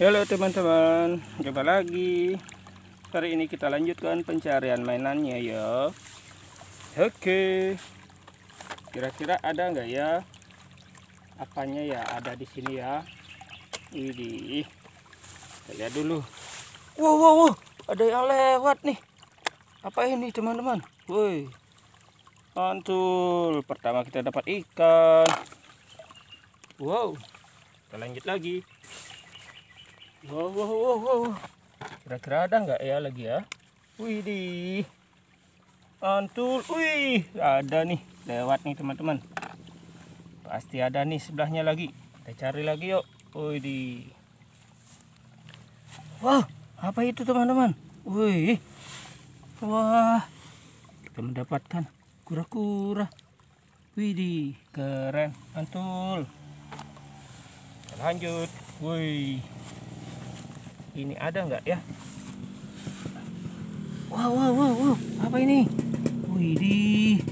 Halo teman-teman, jumpa lagi. Hari ini kita lanjutkan pencarian mainannya ya. Oke. Kira-kira ada nggak ya? Apanya ya? Ada di sini ya. Widih. Lihat dulu. Wow, wow, wow. Ada yang lewat nih. Apa ini teman-teman? Woi. Mantul. Pertama kita dapat ikan. Wow. Kita lanjut lagi. Wow, wow, wow, wow. Kira-kira ada nggak ya lagi ya? Wih, di antul. Wih, ada nih. Lewat nih teman-teman. Pasti ada nih sebelahnya lagi. Kita cari lagi yuk. Wih, di. Wah, apa itu teman-teman? Wih, wah. Kita mendapatkan kura-kura. Wih di, keren, antul. Lanjut, wih ini ada nggak ya wow wow wow, wow. apa ini widih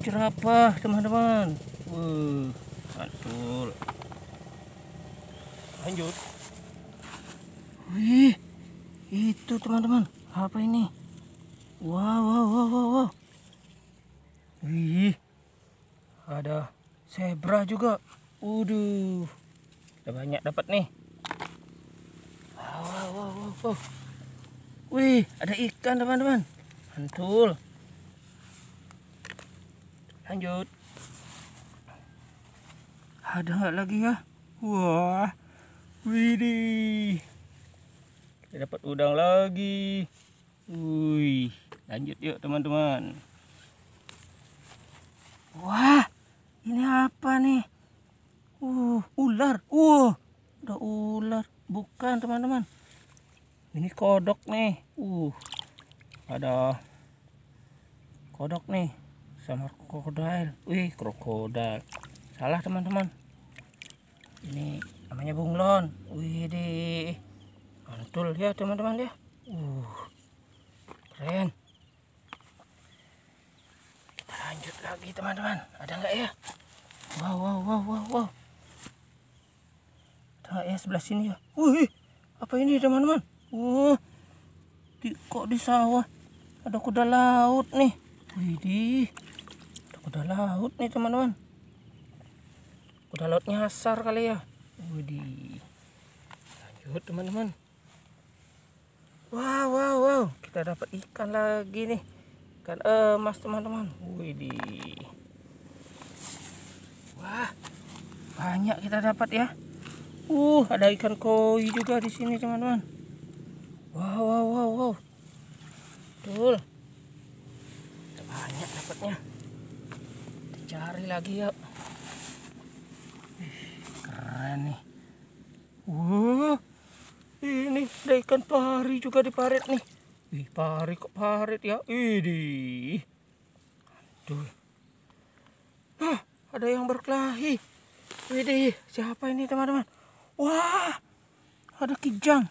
jerapah teman-teman Wuh, mantul lanjut wih itu teman-teman apa ini wow wow wow wow, wow. wih ada zebra juga Waduh, udah banyak dapat nih wow. Oh, oh. Wih, ada ikan teman-teman. Mantul. Lanjut. Ada nggak lagi ya? Wah, widih. Kita dapat udang lagi. Wih, lanjut yuk teman-teman. Wah, ini apa nih? Uh, ular. Uh, udah ular. Bukan teman-teman ini kodok nih uh ada kodok nih sama krokodil wih krokodil salah teman-teman ini namanya bunglon wih deh mantul ya teman-teman ya uh keren kita lanjut lagi teman-teman ada nggak ya wow wow wow wow wow ada ya sebelah sini ya wih apa ini teman-teman Wah, uh, di, kok di sawah ada kuda laut nih. Widih, ada kuda laut nih teman-teman. Kuda lautnya nyasar kali ya. Widih. Lanjut teman-teman. Wow, wow, wow. Kita dapat ikan lagi nih. Ikan emas teman-teman. Widih. Wah, banyak kita dapat ya. Uh, ada ikan koi juga di sini teman-teman wow wow wow wow betul banyak dapatnya dicari lagi ya keren nih Wah. ini ada ikan pari juga di parit nih Ih, pari kok parit ya ini aduh Hah, ada yang berkelahi Widih, siapa ini teman-teman? Wah, ada kijang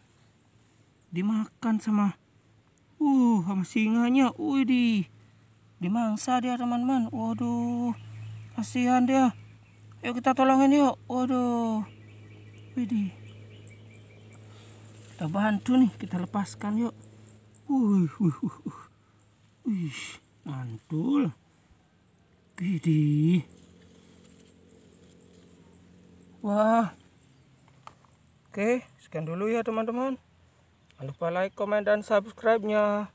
dimakan sama uh sama singanya wih dimangsa dia teman-teman waduh kasihan dia yuk kita tolongin yuk waduh wih kita bantu nih kita lepaskan yuk wih wih wih wih mantul widi wah oke sekian dulu ya teman-teman Jangan lupa like, komen, dan subscribe-nya.